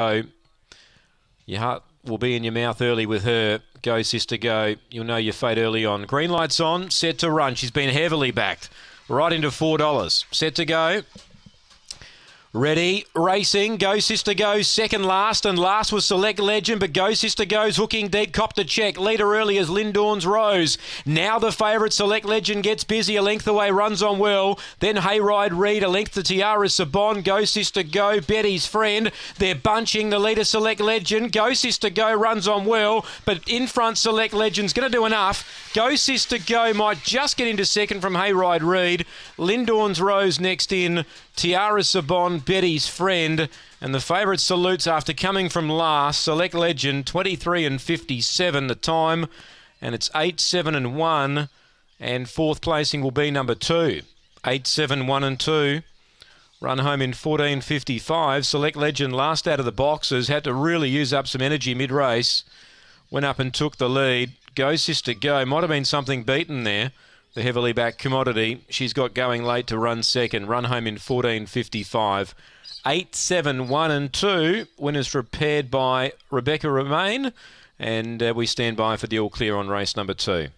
Go. Your heart will be in your mouth early with her. Go, sister, go. You'll know your fate early on. Green light's on, set to run. She's been heavily backed. Right into $4. Set to go. Ready, racing, Go Sister Goes second last, and last was Select Legend, but Go Sister Goes hooking deep, cop to check. Leader early as Lindorn's Rose. Now the favourite, Select Legend gets busy, a length away, runs on well. Then Hayride Reed, a length to Tiara Sabon, Go Sister Go, Betty's Friend. They're bunching the leader, Select Legend. Go Sister Go runs on well, but in front, Select Legend's going to do enough. Go Sister Go might just get into second from Hayride Reed. Lindorn's Rose next in, Tiara Sabon Betty's friend. And the favourite salutes after coming from last. Select Legend, 23 and 57 the time. And it's 8, 7 and 1. And fourth placing will be number 2. 8, 7, 1 and 2. Run home in 14.55. Select Legend last out of the boxes. Had to really use up some energy mid-race. Went up and took the lead. Go, sister, go. Might have been something beaten there the heavily backed commodity. She's got going late to run second. Run home in 14.55. 8, 7, 1 and 2. Winners prepared by Rebecca Romaine. And uh, we stand by for the all clear on race number two.